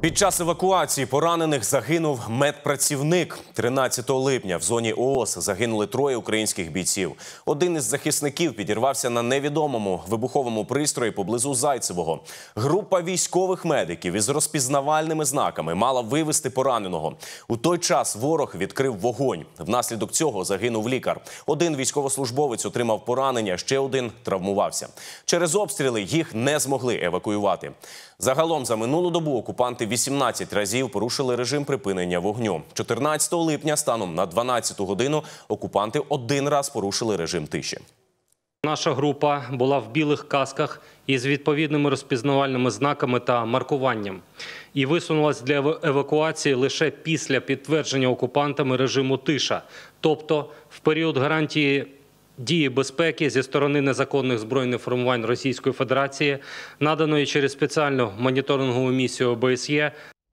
Під час евакуації поранених загинув медпрацівник 13 липня. В зоні ООС загинули троє українських бійців. Один із захисників підірвався на невідомому вибуховому пристрої поблизу Зайцевого. Група військових медиків із розпізнавальними знаками мала вивести пораненого. У той час ворог відкрив вогонь. Внаслідок цього загинув лікар. Один військовослужбовець отримав поранення, ще один травмувався. Через обстріли їх не змогли евакуювати. Загалом за минулу добу окупанти. 18 разів порушили режим припинення вогню. 14 липня, станом на 12 годину, окупанти один раз порушили режим тиші. Наша група була в білих касках із відповідними розпізнавальними знаками та маркуванням і висунулась для евакуації лише після підтвердження окупантами режиму тиша, тобто в період гарантії дії безпеки зі сторони незаконних збройних формувань Російської Федерації, наданої через спеціальну моніторингову місію ОБСЄ